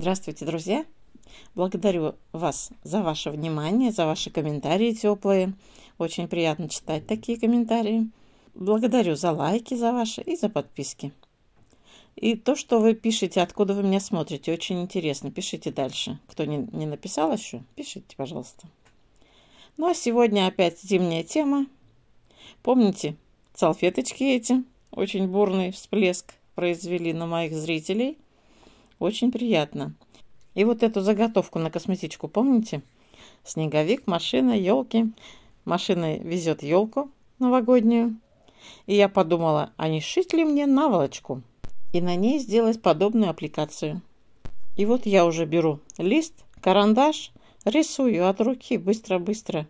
Здравствуйте, друзья! Благодарю вас за ваше внимание, за ваши комментарии теплые. Очень приятно читать такие комментарии. Благодарю за лайки, за ваши и за подписки. И то, что вы пишете, откуда вы меня смотрите, очень интересно. Пишите дальше. Кто не, не написал еще, пишите, пожалуйста. Ну а сегодня опять зимняя тема. Помните, салфеточки эти, очень бурный всплеск произвели на моих зрителей – очень приятно. И вот эту заготовку на косметичку, помните? Снеговик, машина, елки. Машина везет елку новогоднюю. И я подумала, а не сшить ли мне наволочку? И на ней сделать подобную аппликацию. И вот я уже беру лист, карандаш, рисую от руки быстро-быстро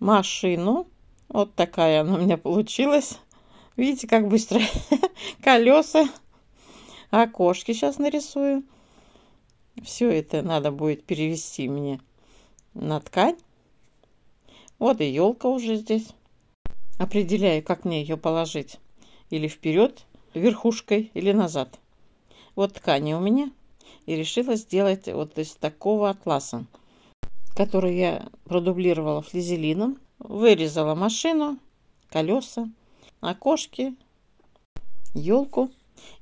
машину. Вот такая она у меня получилась. Видите, как быстро колеса окошки сейчас нарисую. Все это надо будет перевести мне на ткань. Вот и елка уже здесь. Определяю, как мне ее положить. Или вперед верхушкой, или назад. Вот ткани у меня. И решила сделать вот из такого атласа, который я продублировала флизелином. Вырезала машину, колеса, окошки, елку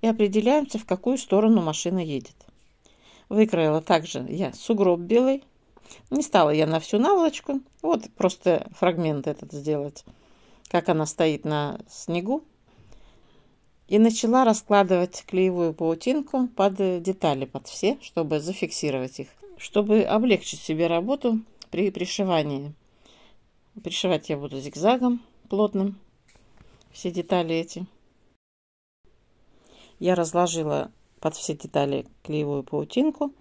и определяемся, в какую сторону машина едет. Выкроила также я сугроб белый. Не стала я на всю наволочку. Вот просто фрагмент этот сделать, как она стоит на снегу. И начала раскладывать клеевую паутинку под детали, под все, чтобы зафиксировать их. Чтобы облегчить себе работу при пришивании. Пришивать я буду зигзагом плотным все детали эти. Я разложила под все детали клеевую паутинку.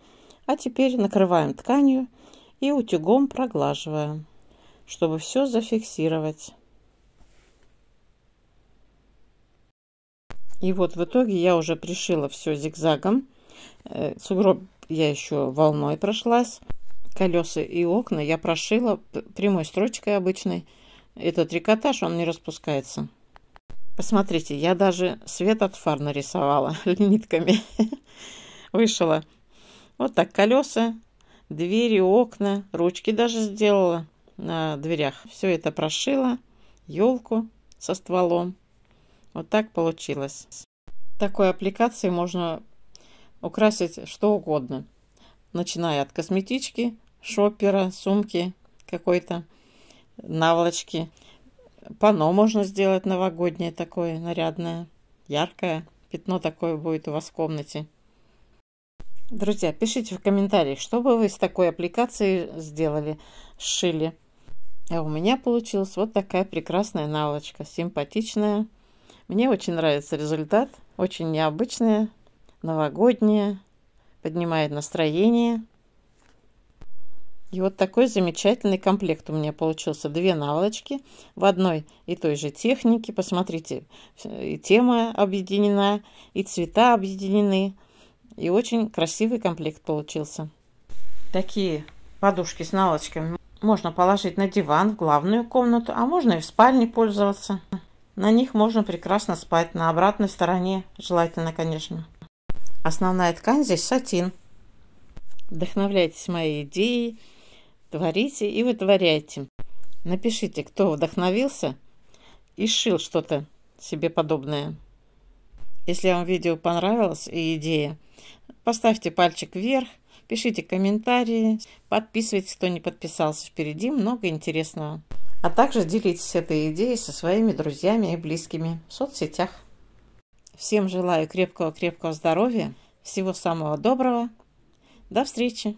А теперь накрываем тканью и утюгом проглаживаем, чтобы все зафиксировать. И вот в итоге я уже пришила все зигзагом. Э, сугроб я еще волной прошлась. Колеса и окна я прошила прямой строчкой обычной. Этот трикотаж, он не распускается. Посмотрите, я даже свет от фар нарисовала нитками, Вышила. Вот так колеса, двери, окна, ручки даже сделала на дверях. Все это прошила, елку со стволом. Вот так получилось. Такой аппликацией можно украсить что угодно. Начиная от косметички, шопера, сумки какой-то, наволочки. Пано можно сделать новогоднее такое, нарядное, яркое. Пятно такое будет у вас в комнате. Друзья, пишите в комментариях, что бы вы с такой аппликацией сделали, сшили. А у меня получилась вот такая прекрасная наволочка, симпатичная. Мне очень нравится результат, очень необычная, новогодняя, поднимает настроение. И вот такой замечательный комплект у меня получился. Две наволочки в одной и той же технике. Посмотрите, и тема объединена, и цвета объединены. И очень красивый комплект получился. Такие подушки с наволочками можно положить на диван в главную комнату, а можно и в спальне пользоваться. На них можно прекрасно спать, на обратной стороне желательно, конечно. Основная ткань здесь сатин. Вдохновляйтесь моей идеей. Творите и вытворяйте. Напишите, кто вдохновился и шил что-то себе подобное. Если вам видео понравилось и идея, поставьте пальчик вверх, пишите комментарии, подписывайтесь, кто не подписался. Впереди много интересного. А также делитесь этой идеей со своими друзьями и близкими в соцсетях. Всем желаю крепкого-крепкого здоровья, всего самого доброго. До встречи!